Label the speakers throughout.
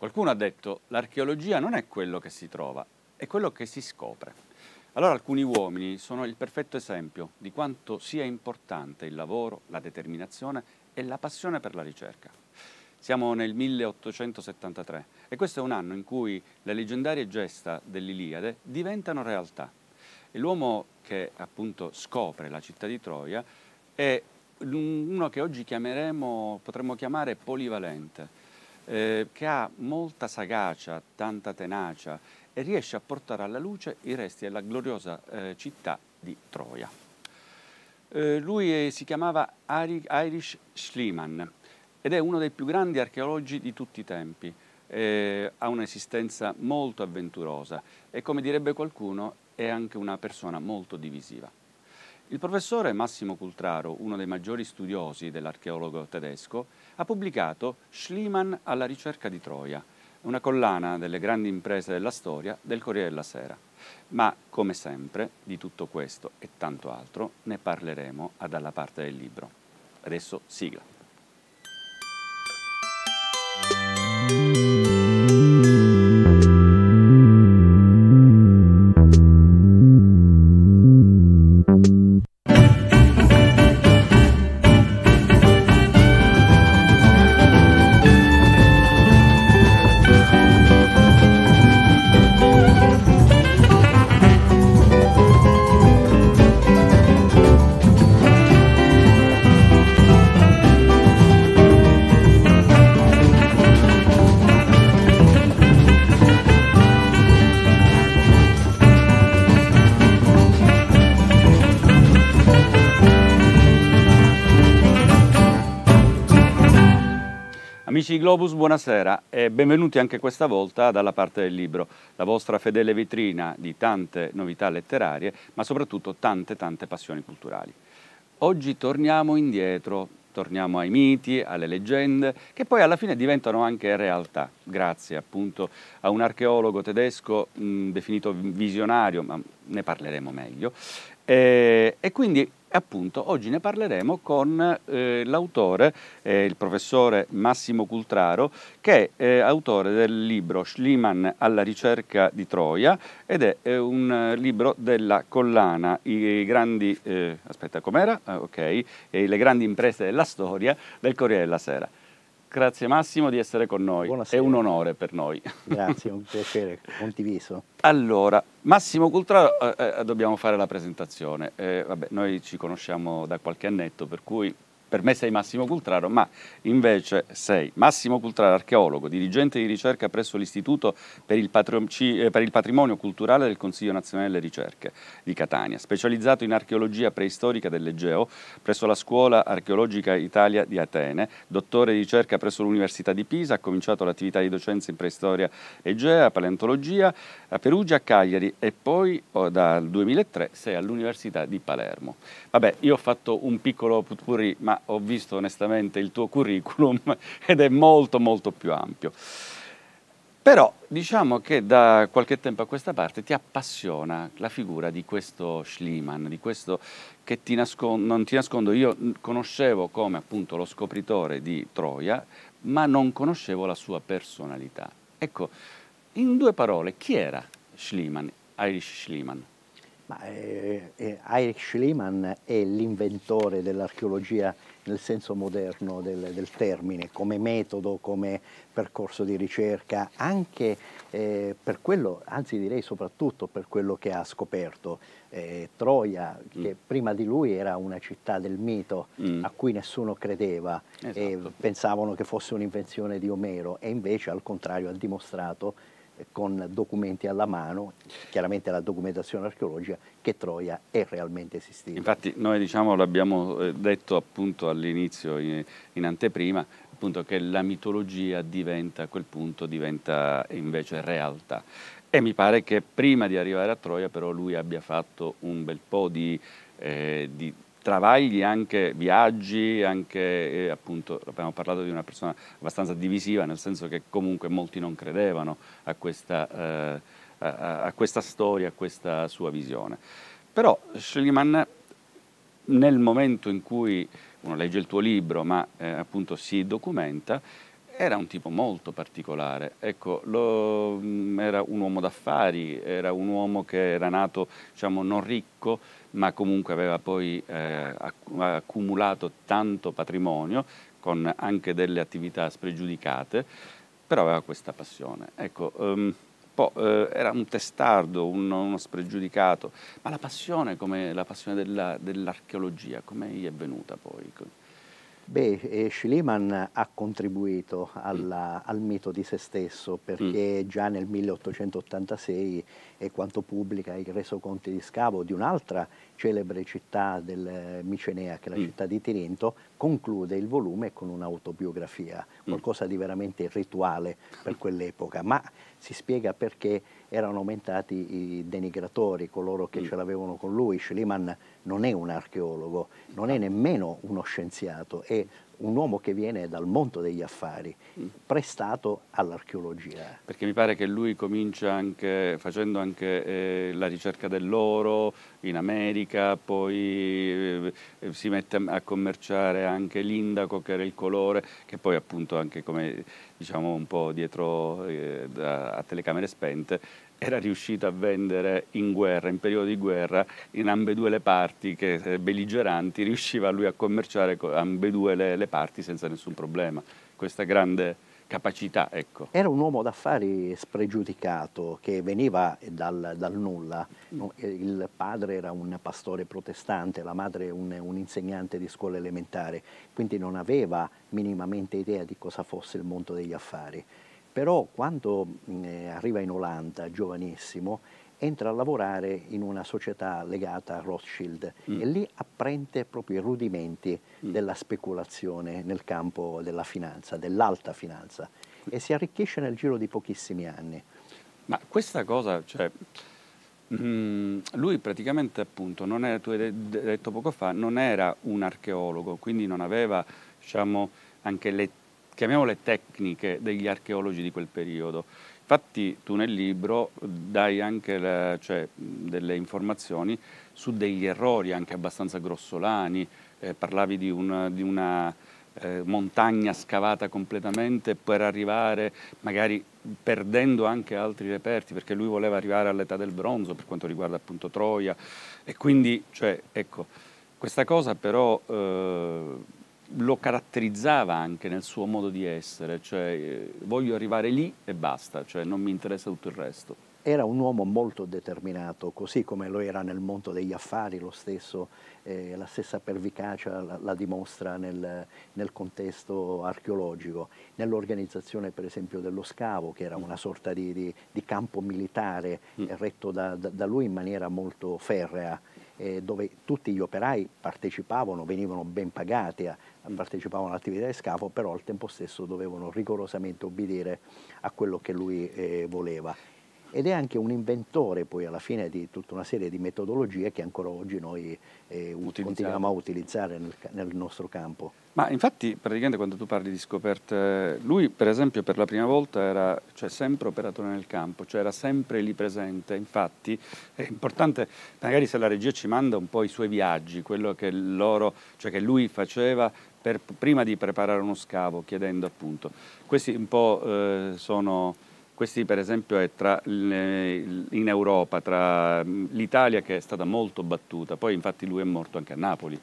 Speaker 1: Qualcuno ha detto l'archeologia non è quello che si trova, è quello che si scopre. Allora alcuni uomini sono il perfetto esempio di quanto sia importante il lavoro, la determinazione e la passione per la ricerca. Siamo nel 1873 e questo è un anno in cui le leggendarie gesta dell'Iliade diventano realtà. E l'uomo che appunto scopre la città di Troia è uno che oggi chiameremo, potremmo chiamare polivalente, eh, che ha molta sagacia, tanta tenacia e riesce a portare alla luce i resti della gloriosa eh, città di Troia. Eh, lui eh, si chiamava Irish Schliemann ed è uno dei più grandi archeologi di tutti i tempi. Eh, ha un'esistenza molto avventurosa e, come direbbe qualcuno, è anche una persona molto divisiva. Il professore Massimo Cultraro, uno dei maggiori studiosi dell'archeologo tedesco, ha pubblicato Schliemann alla ricerca di Troia, una collana delle grandi imprese della storia del Corriere della Sera. Ma, come sempre, di tutto questo e tanto altro ne parleremo a dalla parte del libro. Adesso sigla. buonasera e benvenuti anche questa volta dalla parte del libro, la vostra fedele vetrina di tante novità letterarie, ma soprattutto tante tante passioni culturali. Oggi torniamo indietro, torniamo ai miti, alle leggende, che poi alla fine diventano anche realtà, grazie appunto a un archeologo tedesco mh, definito visionario, ma ne parleremo meglio. E, e quindi appunto oggi ne parleremo con eh, l'autore, eh, il professore Massimo Cultraro, che è eh, autore del libro Schliemann alla ricerca di Troia ed è, è eh, un libro della collana I grandi, eh, aspetta com'era? Ah, ok, le grandi imprese della storia del Corriere della Sera. Grazie Massimo di essere con noi, Buonasera. è un onore per noi. Grazie, un piacere, condiviso. Allora, Massimo Cultraro, eh, eh, dobbiamo fare la presentazione. Eh, vabbè, noi ci conosciamo da qualche annetto, per cui per me sei Massimo Cultraro, ma invece sei Massimo Cultraro, archeologo, dirigente di ricerca presso l'Istituto per il, eh, per il, Patrimonio Culturale del Consiglio Nazionale delle Ricerche di Catania, specializzato in archeologia preistorica dell'Egeo presso la Scuola Archeologica Italia di Atene, dottore di ricerca presso l'Università di Pisa, ha cominciato l'attività di docenza in preistoria egea, paleontologia a Perugia, a Cagliari e poi oh, dal 2003 sei all'Università di Palermo. Vabbè, io ho fatto un piccolo putpurri, ma ho visto onestamente il tuo curriculum ed è molto molto più ampio. Però diciamo che da qualche tempo a questa parte ti appassiona la figura di questo Schliemann, di questo che ti nascondo, non ti nascondo, io conoscevo come appunto lo scopritore di Troia, ma non conoscevo la sua personalità. Ecco, in due parole, chi era Schliemann, Irish Schliemann?
Speaker 2: Ma, eh,
Speaker 1: eh, Erich Schliemann
Speaker 2: è l'inventore dell'archeologia nel senso moderno del, del, termine, come metodo, come percorso di ricerca, anche eh, per quello, anzi direi soprattutto per quello che ha scoperto. Eh, Troia, mm. che prima di lui era una città del mito mm. a cui nessuno credeva esatto. e pensavano che fosse un'invenzione di Omero e invece al contrario ha dimostrato con documenti alla mano, chiaramente la documentazione archeologica, che Troia è realmente esistita. Infatti
Speaker 1: noi diciamo, l'abbiamo eh, detto appunto all'inizio, in, in anteprima, appunto che la mitologia diventa, a quel punto diventa invece realtà. E mi pare che prima di arrivare a Troia però lui abbia fatto un bel po' di, eh, di travagli anche viaggi, anche eh, appunto abbiamo parlato di una persona abbastanza divisiva, nel senso che comunque molti non credevano a questa, eh, a, a questa storia, a questa sua visione. Però Schliemann nel momento in cui uno legge il tuo libro ma eh, appunto si documenta, era un tipo molto particolare, ecco, lo, mm, era un uomo d'affari, era un uomo che era nato diciamo, non ricco, ma comunque aveva poi eh, accumulato tanto patrimonio con anche delle attività spregiudicate, però aveva questa passione. Ecco, um, era un testardo, uno, uno, spregiudicato, ma la passione, come la passione dell'archeologia, come gli è venuta poi?
Speaker 2: Beh, eh, Schliemann ha contribuito alla, al mito di se stesso perché mm. già nel 1886 è quanto pubblica i resoconti di scavo di un'altra celebre città del eh, Micenea, che è la mm. città di Tirinto, conclude il volume con un'autobiografia, mm. qualcosa di veramente rituale per quell'epoca, ma si spiega perché erano aumentati i denigratori, coloro che mm. ce l'avevano con lui. Schliemann non è un archeologo, non è ah. nemmeno uno scienziato, è un uomo che viene dal mondo degli affari, mm. prestato all'archeologia.
Speaker 1: Perché mi pare che lui comincia anche facendo anche eh, la ricerca dell'oro in America, poi eh, eh, si mette a commerciare anche l'indaco che era il colore, che poi appunto anche come diciamo un po' dietro eh, da, a telecamere spente era riuscito a vendere in guerra, in periodo di guerra, in ambedue le parti che, eh, belligeranti, riusciva lui a commerciare con ambedue le, le parti senza nessun problema. Questa grande capacità. Ecco.
Speaker 2: Era un uomo d'affari spregiudicato che veniva dal, dal, nulla. Eh, il padre era un pastore protestante, la madre un, un, insegnante di scuola elementare, quindi non aveva minimamente idea di cosa fosse il mondo degli affari però quando mm, eh, arriva in Olanda, giovanissimo, entra a lavorare in una società legata a Rothschild mm. e lì apprende proprio i rudimenti mm. della speculazione nel campo della finanza, dell'alta finanza e si arricchisce nel giro di pochissimi anni.
Speaker 1: Ma questa cosa, cioè, mm, lui praticamente appunto, non era, tu hai detto poco fa, non era un archeologo, quindi non aveva diciamo, anche le chiamiamole tecniche degli archeologi di quel periodo. Infatti tu nel libro dai anche la, cioè, delle informazioni su degli errori anche abbastanza grossolani, eh, parlavi di una, di una eh, montagna scavata completamente per arrivare magari perdendo anche altri reperti perché lui voleva arrivare all'età del bronzo per quanto riguarda appunto Troia e quindi cioè ecco questa cosa però eh, lo caratterizzava anche nel suo modo di essere, cioè eh, voglio arrivare lì e basta, cioè non mi interessa tutto il resto.
Speaker 2: Era un uomo molto determinato, così come lo era nel mondo degli affari, lo stesso, eh, la stessa pervicacia la, la dimostra nel, nel, contesto archeologico, nell'organizzazione per esempio dello scavo, che era una sorta di, di, di campo militare mm. Eh, retto da, da, da lui in maniera molto ferrea eh, dove tutti gli operai partecipavano, venivano ben pagati, a, eh, mm. partecipavano all'attività di scafo, però al tempo stesso dovevano rigorosamente obbedire a quello che lui eh, voleva ed è anche un inventore poi alla fine di tutta una serie di metodologie che ancora oggi noi eh, continuiamo a utilizzare nel, nel, nostro campo.
Speaker 1: Ma infatti praticamente quando tu parli di scoperte, lui per esempio per la prima volta era cioè, sempre operatore nel campo, cioè era sempre lì presente, infatti è importante magari se la regia ci manda un po' i suoi viaggi, quello che, loro, cioè che lui faceva per, prima di preparare uno scavo, chiedendo appunto. Questi un po' eh, sono questi per esempio è tra, eh, in Europa, tra mm, l'Italia che è stata molto battuta, poi infatti lui è morto anche a Napoli.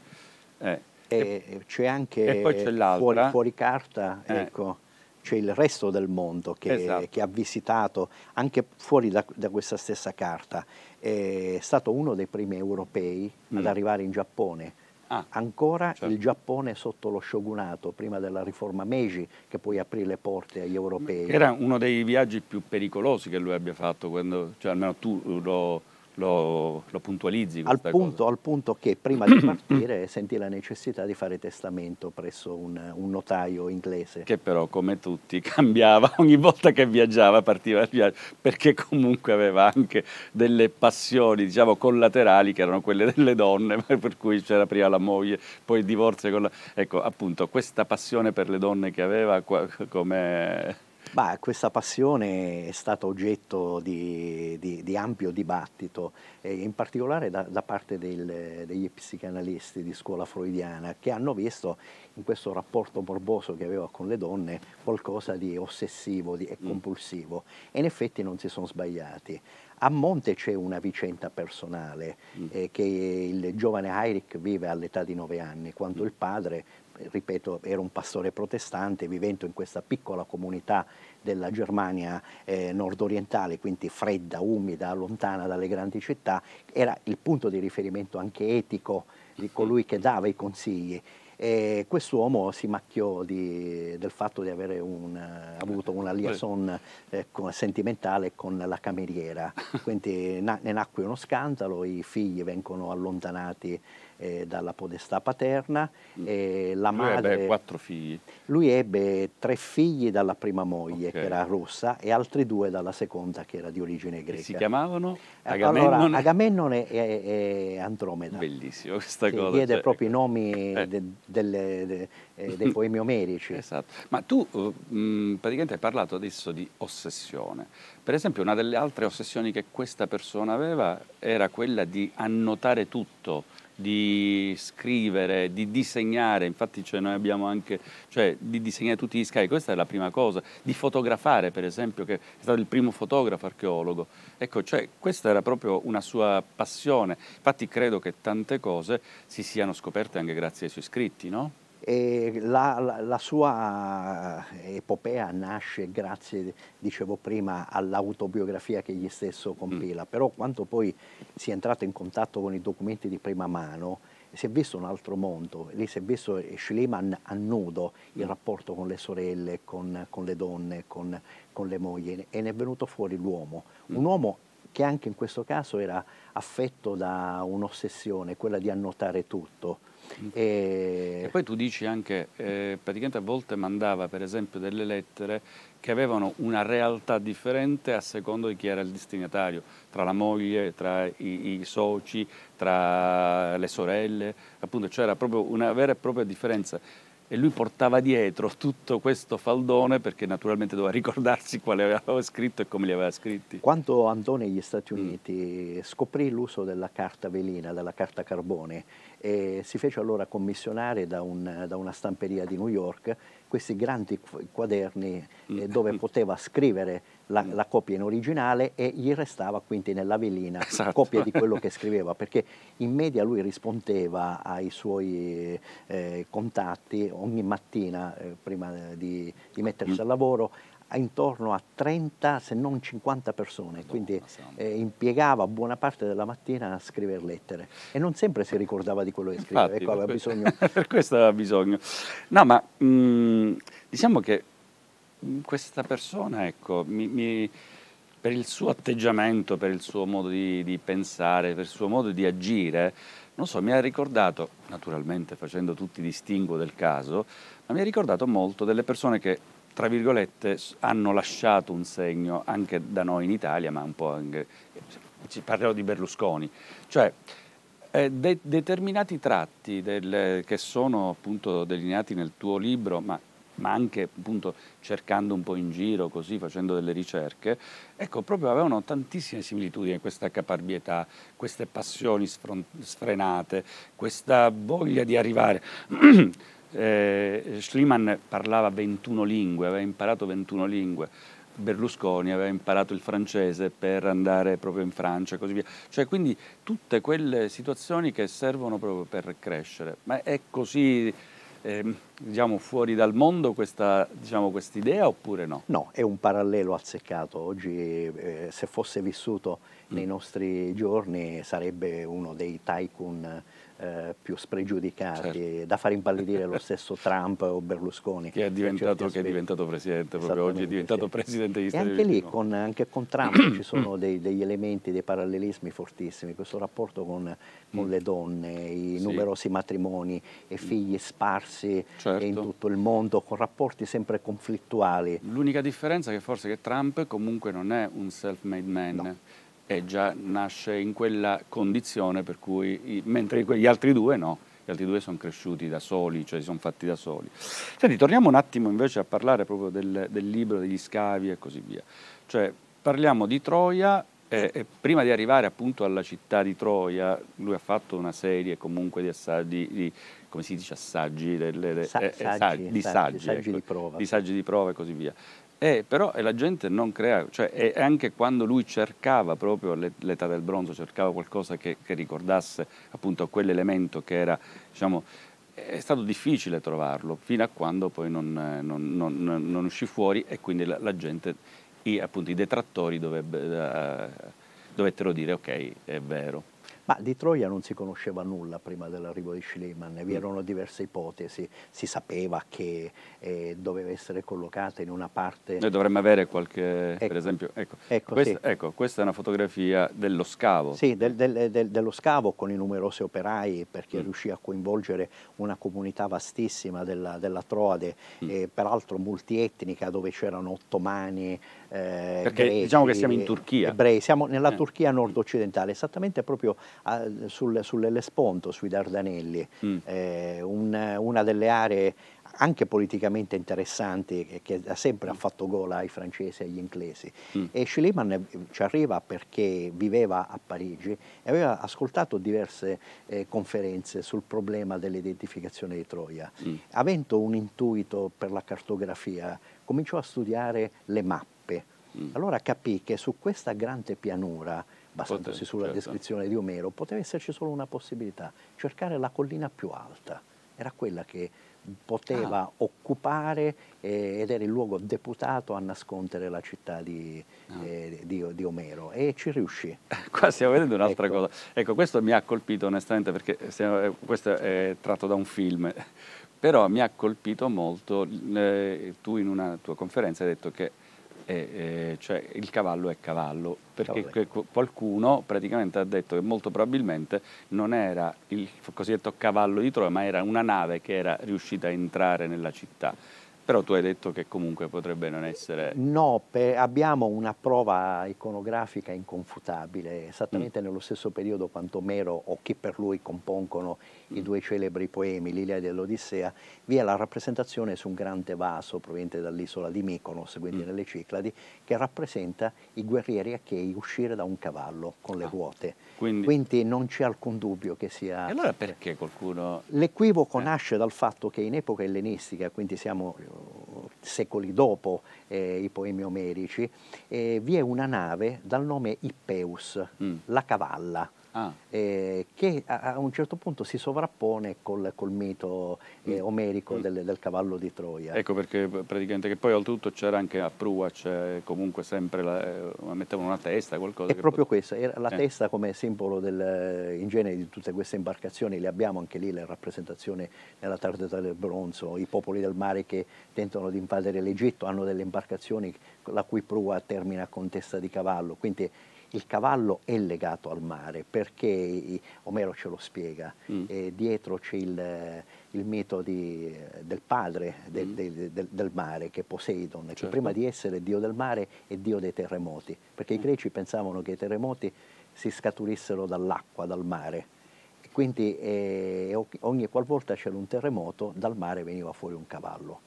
Speaker 1: Eh, e, c'è anche fuori, fuori,
Speaker 2: carta, eh. ecco, c'è il resto del mondo che, esatto. che ha visitato anche fuori da, da, questa stessa carta. È stato uno dei primi europei mm. ad arrivare in Giappone Ah, Ancora certo. il Giappone sotto lo shogunato, prima della riforma Meiji, che poi aprì le porte agli europei. Era
Speaker 1: uno dei viaggi più pericolosi che lui abbia fatto, quando, cioè almeno tu lo lo, lo puntualizzi. Al punto,
Speaker 2: al punto, che prima di
Speaker 1: partire
Speaker 2: sentì la necessità di fare testamento presso un, un, notaio inglese.
Speaker 1: Che però come tutti cambiava ogni volta che viaggiava, partiva il viaggio, perché comunque aveva anche delle passioni diciamo collaterali che erano quelle delle donne, per cui c'era prima la moglie, poi il divorzio. Con la... Ecco appunto questa passione per le donne che aveva come
Speaker 2: Beh, questa passione è stata oggetto di, di, di ampio dibattito, in particolare da, da parte del, degli psicanalisti di scuola freudiana, che hanno visto in questo rapporto morboso che aveva con le donne qualcosa di ossessivo e mm. compulsivo. E in effetti non si sono sbagliati. A monte c'è una vicenda personale mm. eh, che il giovane Heinrich vive all'età di 9 anni, quando mm. il padre, eh, ripeto, era un pastore protestante vivendo in questa piccola comunità della Germania eh, nordorientale, quindi fredda, umida, lontana dalle grandi città, era il punto di riferimento anche etico di colui che dava i consigli e quest'uomo si macchiò di, del fatto di aver avuto una liaison eh, con, sentimentale con la cameriera, quindi na ne nacque uno scandalo, i figli vengono allontanati eh, dalla podestà paterna. Eh, la Lui madre, ebbe
Speaker 1: quattro figli?
Speaker 2: Lui ebbe tre figli dalla prima moglie, okay. che era russa, e altri due dalla seconda, che era di origine greca. E si chiamavano?
Speaker 1: Eh, Agamennone, allora,
Speaker 2: Agamennone e, e, Andromeda.
Speaker 1: Bellissimo questa cosa. Diede cioè, proprio
Speaker 2: i nomi eh. de, delle, de, eh, dei poemi omerici.
Speaker 1: Esatto. Ma tu eh, mh, praticamente hai parlato adesso di ossessione. Per esempio una delle altre ossessioni che questa persona aveva era quella di annotare tutto, di scrivere, di disegnare, infatti cioè, noi abbiamo anche, cioè di disegnare tutti gli scarichi, questa è la prima cosa, di fotografare per esempio, che è stato il primo fotografo archeologo, ecco, cioè questa era proprio una sua passione, infatti credo che tante cose si siano scoperte anche grazie ai suoi scritti, no?
Speaker 2: La, la, la, sua eh, epopea nasce grazie, dicevo prima, all'autobiografia che egli stesso compila, mm. però quando poi si è entrato in contatto con i documenti di prima mano, si è visto un altro mondo, lì si è visto eh, Schliemann a nudo il mm. rapporto con le sorelle, con, con le donne, con, con, le mogli e ne è venuto fuori l'uomo, mm. un uomo che anche in questo caso era affetto da un'ossessione, quella di annotare tutto
Speaker 1: e... e poi tu dici anche, eh, praticamente a volte mandava per esempio delle lettere che avevano una realtà differente a secondo di chi era il destinatario, tra la moglie, tra i, i soci, tra le sorelle, appunto c'era cioè proprio una vera e propria differenza e lui portava dietro tutto questo faldone perché naturalmente doveva ricordarsi quale aveva scritto e come li aveva scritti. Quando andò negli
Speaker 2: Stati mm. Uniti mm. scoprì l'uso della carta velina, della carta carbone e si fece allora commissionare da, un, da, una stamperia di New York questi grandi quaderni eh, mm. dove mm. poteva scrivere la, mm. la, copia in originale e gli restava quindi nella velina esatto. copia di quello che scriveva perché in media lui rispondeva ai suoi eh, contatti ogni mattina eh, prima di, di mettersi al lavoro intorno a 30 se non 50 persone, quindi eh, impiegava buona parte della mattina a scrivere lettere e non sempre si ricordava di quello che scriveva, Infatti, ecco, aveva questo, bisogno.
Speaker 1: per questo aveva bisogno. No, ma mh, mm, diciamo che mm, questa persona, ecco, mi, mi, per il suo atteggiamento, per il suo modo di, di pensare, per il suo modo di agire, non so, mi ha ricordato, naturalmente facendo tutti i distinguo del caso, ma mi ha ricordato molto delle persone che tra virgolette, hanno lasciato un segno anche da noi in Italia, ma un po' anche, parlerò di Berlusconi, cioè eh, de determinati tratti del, che sono appunto delineati nel tuo libro, ma, ma, anche appunto cercando un po' in giro, così facendo delle ricerche, ecco, proprio avevano tantissime similitudini, questa caparbietà, queste passioni sfrenate, questa voglia di arrivare. Eh, Schliemann parlava 21 lingue, aveva imparato 21 lingue, Berlusconi aveva imparato il francese per andare proprio in Francia e così via. Cioè, quindi tutte quelle situazioni che servono proprio per crescere. Ma è così, eh, diciamo, fuori dal mondo questa diciamo, idea oppure no?
Speaker 2: No, è un parallelo azzeccato. Oggi, eh, se fosse vissuto mm. nei nostri giorni, sarebbe uno dei tycoon eh, più spregiudicati, certo. da far impallidire lo stesso Trump o Berlusconi. Che è cioè, cioè, diventato, che è diventato
Speaker 1: presidente, proprio oggi è diventato sì. presidente degli e Stati Uniti. Anche lì,
Speaker 2: con, anche con Trump ci sono dei, degli elementi, dei parallelismi fortissimi, questo rapporto con, con mm. le donne, i sì. numerosi
Speaker 1: matrimoni e mm. figli sparsi certo. in tutto il mondo, con rapporti sempre conflittuali. L'unica differenza è che forse che Trump comunque non è un self-made man. No e già nasce in quella condizione per cui, mentre gli altri due no, gli altri due sono cresciuti da soli, cioè si sono fatti da soli. Senti, torniamo un attimo invece a parlare proprio del, del libro, degli scavi e così via. Cioè, parliamo di Troia e, e prima di arrivare appunto alla città di Troia, lui ha fatto una serie comunque di assaggi, di, come si dice assaggi, delle, Sa eh, eh, saggi, eh, saggi, di saggi, saggi, saggi ecco, di prova. Di saggi di prova e così via. Eh, però eh, la gente non crea, cioè anche quando lui cercava proprio l'età del bronzo, cercava qualcosa che, che ricordasse appunto quell'elemento che era, diciamo, è stato difficile trovarlo fino a quando poi non, eh, non, non, non uscì fuori e quindi la, la gente, i, appunto i detrattori dovebbe, uh, dovettero dire ok è vero.
Speaker 2: Ma di Troia non si conosceva nulla prima dell'arrivo di Schliemann, vi mm. erano diverse ipotesi, si sapeva che eh, doveva essere collocata in una parte... Noi dovremmo
Speaker 1: avere qualche, ecco. per esempio, ecco. Ecco, questa, sì. ecco, questa, è una fotografia dello scavo. Sì,
Speaker 2: del, del, del, dello scavo con i numerosi operai perché mm. riuscì a coinvolgere una comunità vastissima della, della Troade, mm. eh, peraltro multietnica dove c'erano ottomani, eh, Perché greci, diciamo che siamo in Turchia. Ebrei, siamo nella eh. Turchia nord-occidentale, esattamente proprio sul, sull'Ellesponto, sui Dardanelli, mm. eh, un, una delle aree anche politicamente interessanti e che da sempre mm. ha fatto gola ai francesi e agli inglesi. Mm. E Schliemann ci arriva perché viveva a Parigi e aveva ascoltato diverse eh, conferenze sul problema dell'identificazione di Troia. Mm. Avendo un intuito per la cartografia, cominciò a studiare le mappe. Mm. Allora capì che su questa grande pianura basandosi sulla certo. descrizione di Omero, poteva esserci solo una possibilità, cercare la collina più alta. Era quella che poteva ah. occupare eh, ed era il luogo deputato a nascondere la città di, ah. eh, di, di Omero e ci riuscì.
Speaker 1: Qua stiamo vedendo un'altra ecco. cosa. Ecco, questo mi ha colpito onestamente perché stiamo, eh, questo è tratto da un film, però mi ha colpito molto, eh, tu in una tua conferenza hai detto che eh, cioè il cavallo è cavallo, perché qualcuno praticamente ha detto che molto probabilmente non era il cosiddetto cavallo di Troia, ma era una nave che era riuscita a entrare nella città però tu hai detto che comunque potrebbe non essere...
Speaker 2: No, per, abbiamo una prova iconografica inconfutabile, esattamente mm. nello stesso periodo quanto Mero o chi per lui compongono mm. i due celebri poemi, l'Ilia e l'Odissea, vi è la rappresentazione su un grande vaso proveniente dall'isola di Mykonos, quindi mm. nelle Cicladi, che rappresenta i guerrieri achei uscire da un cavallo con le ah. ruote. Quindi... quindi non c'è alcun dubbio che sia... E allora
Speaker 1: perché qualcuno...
Speaker 2: L'equivoco eh. nasce dal fatto che in epoca ellenistica, quindi siamo secoli dopo eh, i poemi omerici, eh, vi è una nave dal nome Ippeus, mm. la cavalla, ah. eh, che a, a, un certo punto si sovrappone col, col mito eh, mm. omerico mm. del, del, cavallo di Troia. Ecco
Speaker 1: perché praticamente che poi oltretutto c'era anche a Prua, c'è comunque sempre, la, eh, mettevano una testa, qualcosa. È proprio pot-
Speaker 2: questa, era la eh. testa come simbolo del, eh, in genere di tutte queste imbarcazioni, le abbiamo anche lì, le rappresentazioni nella targata del bronzo, i popoli del mare che tentano di invadere l'Egitto hanno delle imbarcazioni la cui prua termina con testa di cavallo, quindi il cavallo è legato al mare perché, Omero ce lo spiega, mm. eh, dietro c'è il, il mito di, del padre del, mm. del, del, del, mare che è Poseidon, certo. che prima di essere dio del mare è dio dei terremoti, perché mm. i greci pensavano che i terremoti si scaturissero dall'acqua, dal mare. E quindi eh, ogni qualvolta c'era un terremoto dal mare veniva fuori un cavallo.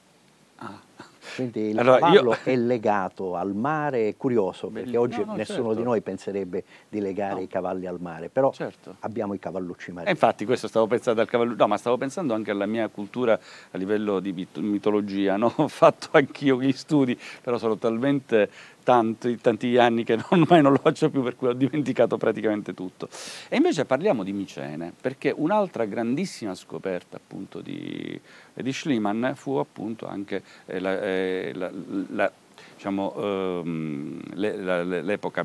Speaker 2: Ah. Quindi il allora, cavallo io... è legato al mare, è curioso perché oggi no, no, nessuno certo. di noi penserebbe di legare no. i cavalli al mare, però certo. abbiamo i cavallucci eh, marini.
Speaker 1: E infatti questo stavo pensando al cavallo, no ma stavo pensando anche alla mia cultura a livello di mitologia, ho fatto anch'io gli studi, però sono talmente tanti, tanti anni che non, ormai non lo faccio più per cui ho dimenticato praticamente tutto. E invece parliamo di Micene, perché un'altra grandissima scoperta appunto di, di Schliemann fu appunto anche eh, la, eh, eh, l'epoca diciamo, ehm,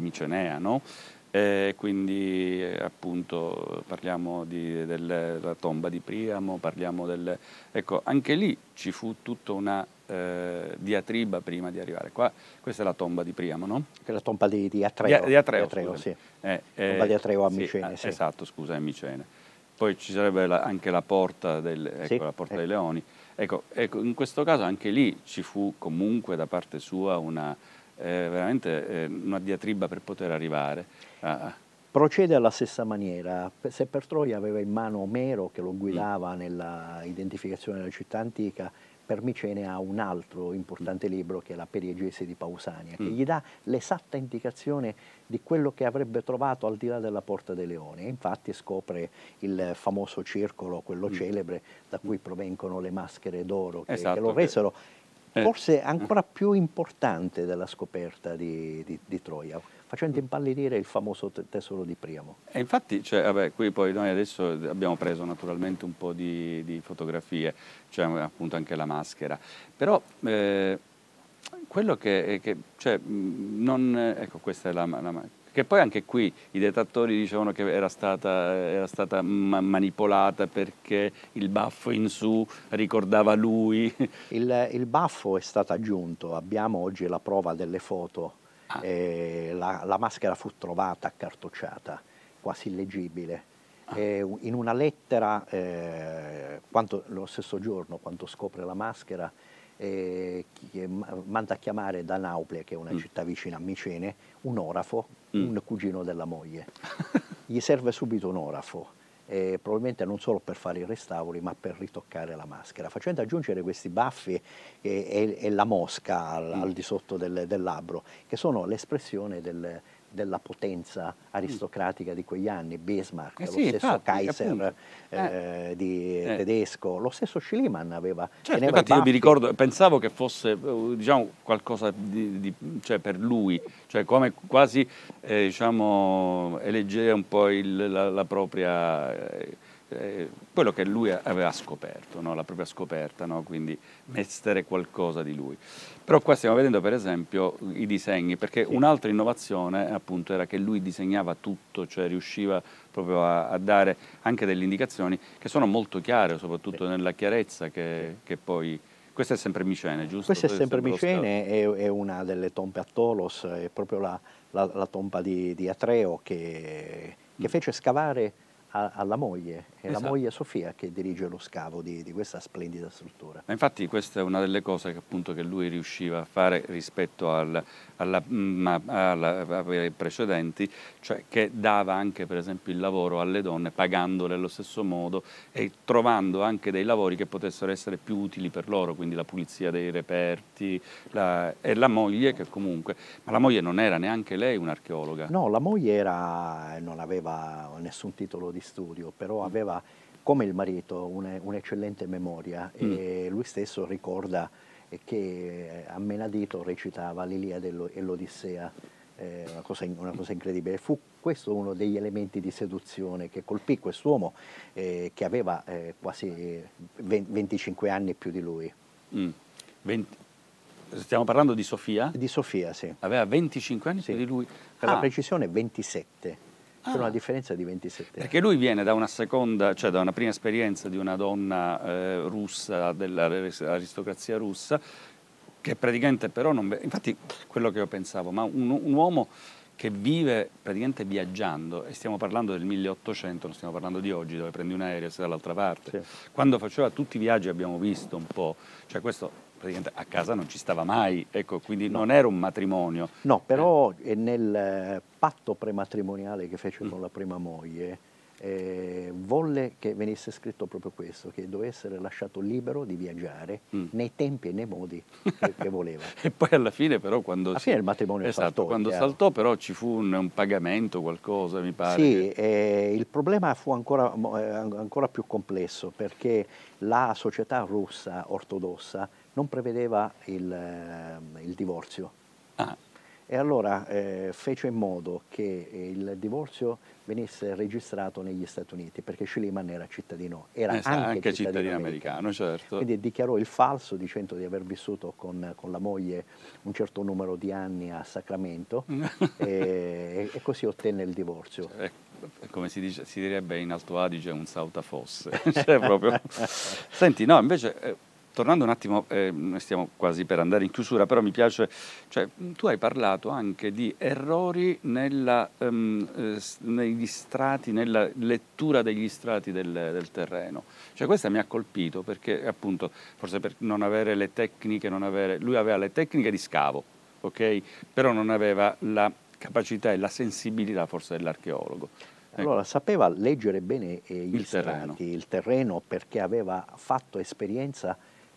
Speaker 1: micenea, no? E quindi appunto parliamo di, della tomba di Priamo, parliamo del... Ecco, anche lì ci fu tutta una eh, diatriba prima di arrivare qua. Questa è la tomba di Priamo, no? Che è la tomba di, di Atreo. Di, di Atreo, Atreo sì. Eh, eh, tomba di Atreo a Micene, sì, ah, sì. Esatto, scusa, a Micene. Poi ci sarebbe la, anche la porta, del, ecco, sì, la porta ecco. dei Leoni. Ecco, ecco, in questo caso anche lì ci fu comunque da parte sua una, eh, veramente eh, una diatriba per poter arrivare a...
Speaker 2: Procede alla stessa maniera, se per Troia aveva in mano Omero che lo mm. guidava mm. nella identificazione della città antica, per Micene ha un altro importante mm. libro che è la Periegese di Pausania, che mm. gli dà l'esatta indicazione di quello che avrebbe trovato al di là della Porta dei Leoni. Infatti scopre il famoso circolo, quello mm. celebre, da cui provengono le maschere d'oro che, esatto, che lo esatto. resero eh. forse eh. ancora più importante della scoperta di, di, di Troia facendo impallidire il famoso tesoro di Priamo.
Speaker 1: E infatti, cioè, vabbè, qui poi noi adesso abbiamo preso naturalmente un po' di, di fotografie, cioè appunto anche la maschera, però... Eh, quello che, eh, che cioè, mm, non, eh, ecco, questa è la, la che poi anche qui i detrattori dicevano che era stata, era stata ma manipolata perché il baffo in su ricordava lui. Il, il baffo è stato aggiunto,
Speaker 2: abbiamo oggi la prova delle foto Ah. La, la, maschera fu trovata accartocciata, quasi illeggibile. Ah. Eh, in una lettera, eh, quanto, lo stesso giorno, quando scopre la maschera, eh, eh manda a chiamare da Nauplia, che è una mm. città vicina a Micene, un orafo, mm. un cugino della moglie. Gli serve subito un orafo eh, probabilmente non solo per fare i restauri ma per ritoccare la maschera, facendo aggiungere questi baffi e, e, e la mosca al, mm. al di sotto del, del labbro, che sono l'espressione del, della potenza aristocratica di quegli anni, Bismarck, eh sì, lo stesso infatti, Kaiser eh, eh, di eh. tedesco, lo stesso Schliemann aveva.
Speaker 1: Certo, infatti io mi ricordo, pensavo che fosse eh, diciamo, qualcosa di, di, cioè, per lui, cioè come quasi eh, diciamo, eleggeva un po' il, la, la, propria eh, quello che lui aveva scoperto, no? la propria scoperta, no? quindi mettere qualcosa di lui. Però qua stiamo vedendo per esempio i disegni, perché sì. un'altra innovazione appunto era che lui disegnava tutto, cioè riusciva proprio a, a dare anche delle indicazioni che sono molto chiare, soprattutto sì. nella chiarezza che, sì. che poi... Questo è sempre Micene, giusto? Questo è sempre Micene,
Speaker 2: è, è, una delle tombe a Tolos, è proprio la, la, la tomba di, di Atreo che, che mm. fece scavare a, alla moglie che esatto. è la moglie Sofia che dirige lo scavo di, di questa splendida struttura. Ma
Speaker 1: infatti questa è una delle cose che, appunto, che lui riusciva a fare rispetto al, alla, mh, mm, alla, ai precedenti, cioè che dava anche per esempio il lavoro alle donne pagandole allo stesso modo e trovando anche dei lavori che potessero essere più utili per loro, quindi la pulizia dei reperti la, e la moglie che comunque, ma la moglie non era neanche lei un'archeologa.
Speaker 2: No, la moglie era, non aveva nessun titolo di studio, però mm. aveva come il marito, un'eccellente memoria mm. e lui stesso ricorda eh, che eh, a menadito recitava l'Iliade e l'Odissea, eh, una, cosa, una, cosa, incredibile. Fu questo uno degli elementi di seduzione che colpì quest'uomo eh, che aveva eh, quasi 20, 25 anni più di lui.
Speaker 1: Mm. 20, Stiamo
Speaker 2: parlando di Sofia? Di Sofia, sì. Aveva 25 anni sì. di lui. Per ah. la precisione 27 sono ah. a differenza di 27 anni.
Speaker 1: Perché lui viene da una seconda, cioè da una prima esperienza di una donna eh, russa, dell'aristocrazia russa, che praticamente però non... Infatti quello che io pensavo, ma un, un uomo che vive praticamente viaggiando, e stiamo parlando del 1800, non stiamo parlando di oggi, dove prendi un aereo e sei dall'altra parte, sì. quando faceva tutti i viaggi abbiamo visto un po', cioè questo praticamente a casa non ci stava mai, ecco, quindi no. non era un matrimonio.
Speaker 2: No, però eh. nel eh, patto prematrimoniale che fece mm. con la prima moglie eh, volle che venisse scritto proprio questo, che doveva essere lasciato libero di viaggiare mm. nei tempi e nei modi che, che voleva.
Speaker 1: e poi alla fine però quando... Alla si... fine il matrimonio esatto, saltò. quando chiaro. saltò però ci fu un, un, pagamento, qualcosa mi pare. Sì,
Speaker 2: eh, il problema fu ancora, eh, ancora più complesso perché la società russa ortodossa non prevedeva il, ehm, il divorzio. Ah. E allora eh, fece in modo che il divorzio venisse registrato negli Stati Uniti, perché Schliemann era cittadino, era eh, anche, anche, cittadino, cittadino americano, americano,
Speaker 1: certo. Quindi
Speaker 2: dichiarò il falso dicendo di aver vissuto con, con la moglie un certo numero di anni a Sacramento e, e, così ottenne il
Speaker 1: divorzio. Cioè, come si, dice, si, direbbe in Alto Adige un sautafosse. cioè, proprio... Senti, no, invece... Eh, tornando un attimo, eh, stiamo quasi per andare in chiusura, però mi piace, cioè, tu hai parlato anche di errori nella, ehm, eh, negli strati, nella lettura degli strati del, del terreno. Cioè, questa mi ha colpito perché appunto, forse per non avere le tecniche, avere, lui aveva le tecniche di scavo, okay? però non aveva la capacità e la sensibilità forse dell'archeologo. Ecco. Allora, sapeva leggere bene eh, il, strati, terreno. il terreno perché
Speaker 2: aveva fatto esperienza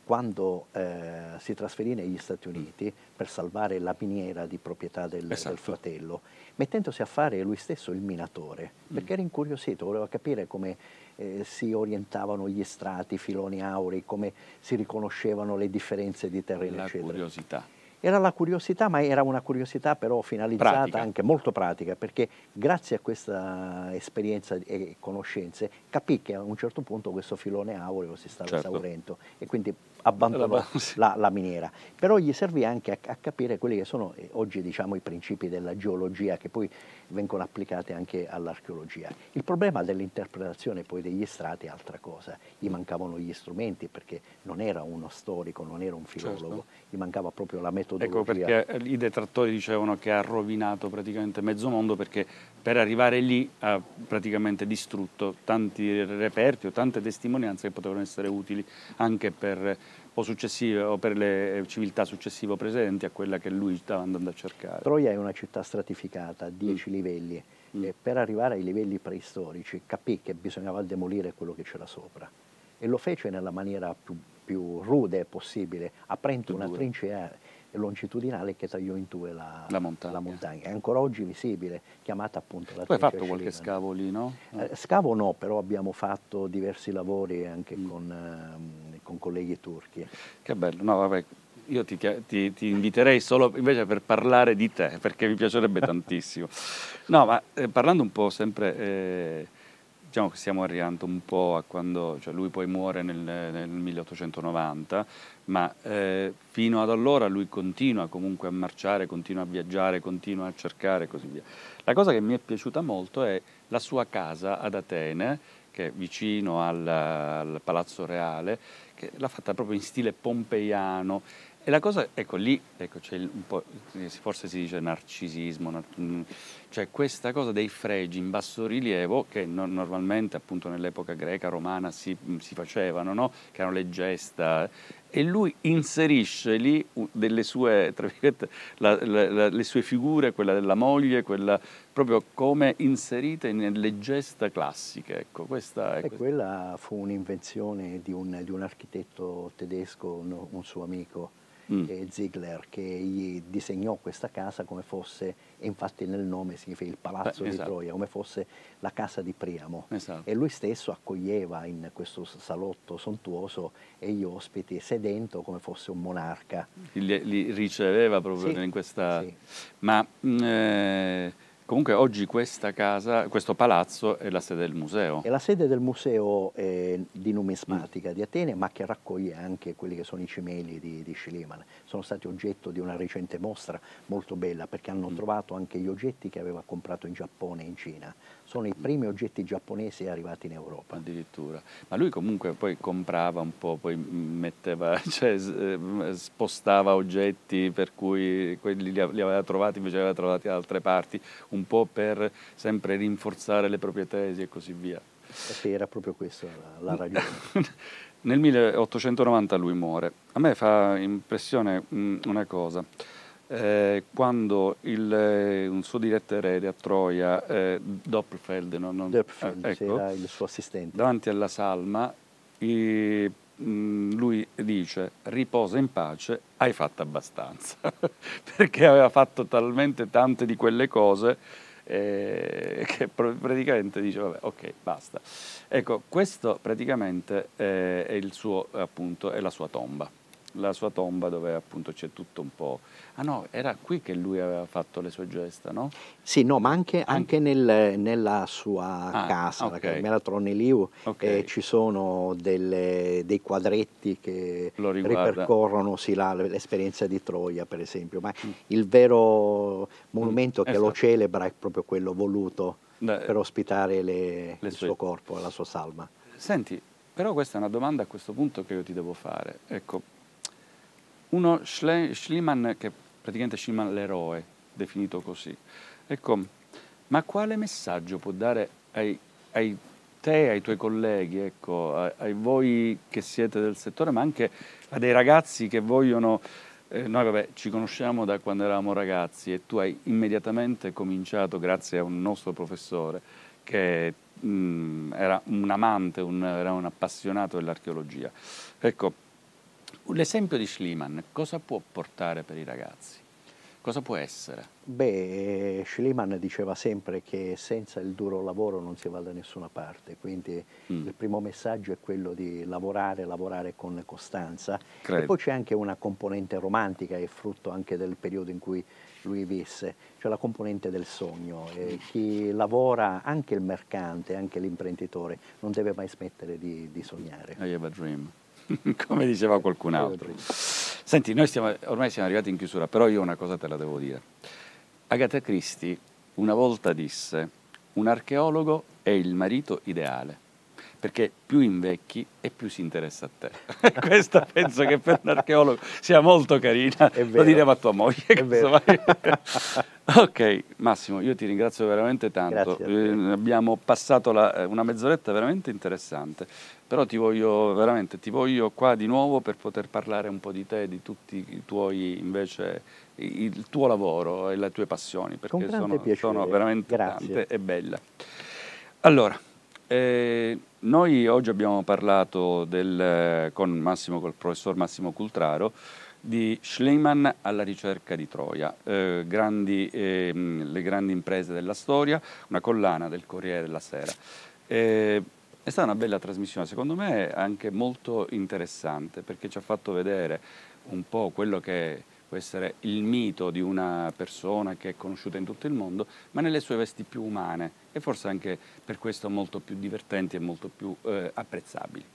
Speaker 2: quando eh, si trasferì negli Stati Uniti per salvare la miniera di proprietà del, esatto. del fratello, mettendosi a fare lui stesso il minatore, mm. perché mm. era incuriosito, voleva capire come eh, si orientavano gli strati, i filoni aurei, come si riconoscevano le differenze di terreno, la eccetera.
Speaker 1: Curiosità.
Speaker 2: Era la curiosità, ma era una curiosità però finalizzata pratica. anche molto pratica, perché grazie a questa esperienza e conoscenze capì che a un certo punto questo filone aureo si stava certo. esaurendo e quindi abbandonò la, la, miniera, però gli servì anche a, a capire quelli che sono eh, oggi diciamo, i principi della geologia che poi vengono applicati anche all'archeologia. Il problema dell'interpretazione poi degli strati è altra cosa, gli mancavano gli strumenti perché non era uno storico, non era un filologo, certo. gli mancava proprio la metodologia. Ecco perché
Speaker 1: eh, i detrattori dicevano che ha rovinato praticamente mezzo mondo perché per arrivare lì ha praticamente distrutto tanti reperti o tante testimonianze che potevano essere utili anche per o successive o per le civiltà successive presenti a quella che lui stava andando a cercare.
Speaker 2: Troia è una città stratificata a 10 mm. livelli mm. e per arrivare ai livelli preistorici capì che bisognava demolire quello che c'era sopra e lo fece nella maniera più, più rude possibile, aprendo una trincea longitudinale che tagliò in due la, la, montagna. la, montagna. È ancora oggi visibile, chiamata appunto la Tu hai fatto Cilindra. qualche scavo lì, no? Eh, scavo no, però abbiamo fatto diversi lavori anche mm. con,
Speaker 1: eh, con, colleghi turchi. Che bello, no vabbè. Io ti, ti, ti, inviterei solo invece per parlare di te, perché mi piacerebbe tantissimo. No, ma eh, parlando un po' sempre eh, diciamo che stiamo arrivando un po' a quando, cioè lui poi muore nel, nel 1890, ma eh, fino ad allora lui continua comunque a marciare, continua a viaggiare, continua a cercare e così via. La cosa che mi è piaciuta molto è la sua casa ad Atene, che è vicino al, al Palazzo Reale, che l'ha fatta proprio in stile pompeiano. E la cosa, ecco lì, ecco, c'è un po', forse si dice narcisismo, nar cioè questa cosa dei fregi in basso rilievo, che no, normalmente appunto nell'epoca greca, romana si, mm, si facevano, no? che erano le gesta, eh. e lui inserisce lì delle sue, la, la, la, le sue figure, quella della moglie, quella proprio come inserite nelle gesta classiche. Ecco, questa è e questa.
Speaker 2: quella fu un'invenzione di un, di un architetto tedesco, un suo amico, mm. eh, Ziegler che gli disegnò questa casa come fosse, e infatti nel nome significa il palazzo Beh, di esatto. Troia, come fosse la casa di Priamo. Esatto. E lui stesso accoglieva in questo salotto sontuoso gli ospiti sedendo come fosse un monarca.
Speaker 1: Li, li riceveva proprio sì. in questa... Sì. Ma, mm, eh Comunque oggi casa, questo palazzo è la sede del museo. È la
Speaker 2: sede del museo eh, di numismatica mm. di Atene, ma che raccoglie anche quelli che sono i cimeli di, di Schliemann. Sono stati oggetto di una recente mostra molto bella perché hanno mm. trovato anche gli oggetti che aveva comprato in Giappone e in Cina sono i primi oggetti giapponesi arrivati in Europa.
Speaker 1: Addirittura. Ma lui comunque poi comprava un po', poi metteva, cioè, eh, spostava oggetti per cui quelli li aveva trovati, invece li aveva trovati da altre parti, un po' per sempre rinforzare le proprie tesi e così via. Eh
Speaker 2: sì, era proprio questa la, la ragione.
Speaker 1: Nel 1890 lui muore. A me fa impressione mm, una cosa eh, quando il, eh, un suo diretto erede a Troia, eh, Doppelfeld, no, non, Doppelfeld eh, ecco, il suo assistente, davanti alla salma, i, mm, lui dice riposa in pace, hai fatto abbastanza, perché aveva fatto talmente tante di quelle cose eh, che praticamente dice vabbè ok basta ecco questo praticamente eh, è, suo, appunto, è la sua tomba la sua tomba dove appunto c'è tutto un po'... Ah no, era qui che lui aveva fatto le sue gesta, no?
Speaker 2: Sì, no, ma anche, anche, anche... Nel, nella sua ah, casa, okay. la Carmela Troneliu, okay. eh, ci sono delle, dei quadretti che ripercorrono sì, l'esperienza di Troia, per esempio, ma mm. il vero monumento mm. che esatto. lo celebra è proprio quello voluto
Speaker 1: da, per ospitare le, le il sue... suo corpo, la sua salma. Senti, però questa è una domanda a questo punto che io ti devo fare. Ecco, uno Schliemann, che praticamente Schliemann l'eroe, definito così. Ecco, ma quale messaggio può dare ai, ai te, ai tuoi colleghi, ecco, ai, ai, voi che siete del settore, ma anche a dei ragazzi che vogliono... Eh, noi vabbè, ci conosciamo da quando eravamo ragazzi e tu hai immediatamente cominciato, grazie a un nostro professore, che mh, mm, era un amante, un, era un appassionato dell'archeologia. Ecco, L'esempio di Schliemann cosa può portare per i ragazzi? Cosa può essere?
Speaker 2: Beh, eh, Schliemann diceva sempre che senza il duro lavoro non si va da nessuna parte, quindi mm. il primo messaggio è quello di lavorare, lavorare con costanza. Credo. E poi c'è anche una componente romantica, è frutto anche del periodo in cui lui visse, cioè la componente del sogno. Eh, chi lavora, anche il mercante, anche l'imprenditore, non deve mai smettere di, di sognare.
Speaker 1: I have a dream. come diceva qualcun altro. Senti, noi stiamo, ormai siamo arrivati in chiusura, però io una cosa te la devo dire. Agatha Christie una volta disse, un archeologo è il marito ideale perché più invecchi e più si interessa a te. Questa penso che per un archeologo sia molto carina, lo diremo a tua moglie. ok, Massimo, io ti ringrazio veramente tanto. Eh, abbiamo passato la, eh, una mezz'oretta veramente interessante, però ti voglio veramente, ti voglio qua di nuovo per poter parlare un po' di te, di tutti i tuoi invece il tuo lavoro e le tue passioni perché sono, sono, veramente Grazie. tante e bella. Allora, eh, noi oggi abbiamo parlato del, eh, con, Massimo, con il professor Massimo Cultraro di Schliemann alla ricerca di Troia, eh, grandi, eh, le grandi imprese della storia, una collana del Corriere della Sera. Eh, è stata una bella trasmissione, secondo me anche molto interessante perché ci ha fatto vedere un po' quello che può essere il mito di una persona che è conosciuta in tutto il mondo, ma nelle sue vesti più umane e forse anche per questo molto più divertenti e molto più eh, apprezzabili.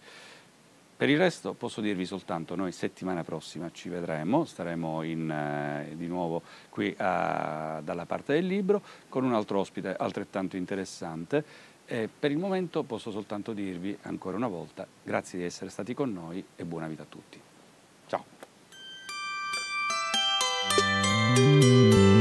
Speaker 1: Per il resto posso dirvi soltanto, noi settimana prossima ci vedremo, staremo in, eh, di nuovo qui a, dalla parte del libro con un altro ospite altrettanto interessante. E per il momento posso soltanto dirvi ancora una volta grazie di essere stati con noi e buona vita a tutti. Música